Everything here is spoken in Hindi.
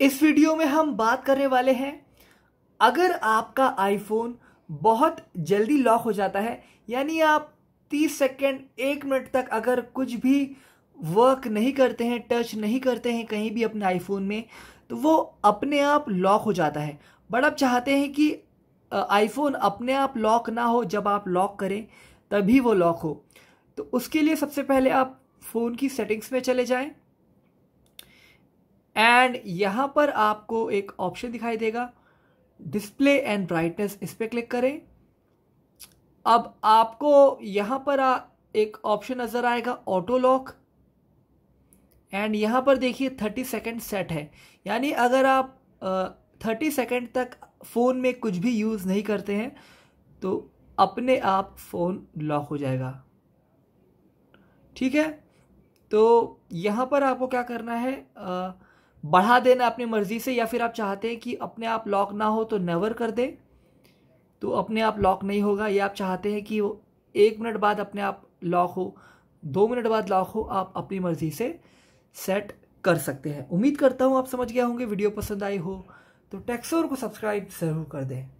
इस वीडियो में हम बात करने वाले हैं अगर आपका आईफोन बहुत जल्दी लॉक हो जाता है यानी आप 30 सेकंड एक मिनट तक अगर कुछ भी वर्क नहीं करते हैं टच नहीं करते हैं कहीं भी अपने आईफोन में तो वो अपने आप लॉक हो जाता है बट आप चाहते हैं कि आईफोन अपने आप लॉक ना हो जब आप लॉक करें तभी वो लॉक हो तो उसके लिए सबसे पहले आप फ़ोन की सेटिंग्स में चले जाएं एंड यहाँ पर आपको एक ऑप्शन दिखाई देगा डिस्प्ले एंड ब्राइटनेस इस पर क्लिक करें अब आपको यहाँ पर आ, एक ऑप्शन नज़र आएगा ऑटो लॉक एंड यहाँ पर देखिए थर्टी सेकेंड सेट है यानी अगर आप थर्टी सेकेंड तक फ़ोन में कुछ भी यूज़ नहीं करते हैं तो अपने आप फ़ोन लॉक हो जाएगा ठीक है तो यहाँ पर आपको क्या करना है आ, बढ़ा देना अपनी मर्जी से या फिर आप चाहते हैं कि अपने आप लॉक ना हो तो नेवर कर दें तो अपने आप लॉक नहीं होगा या आप चाहते हैं कि वो एक मिनट बाद अपने आप लॉक हो दो मिनट बाद लॉक हो आप अपनी मर्जी से सेट कर सकते हैं उम्मीद करता हूँ आप समझ गया होंगे वीडियो पसंद आई हो तो टैक्सोर को सब्सक्राइब ज़रूर कर दें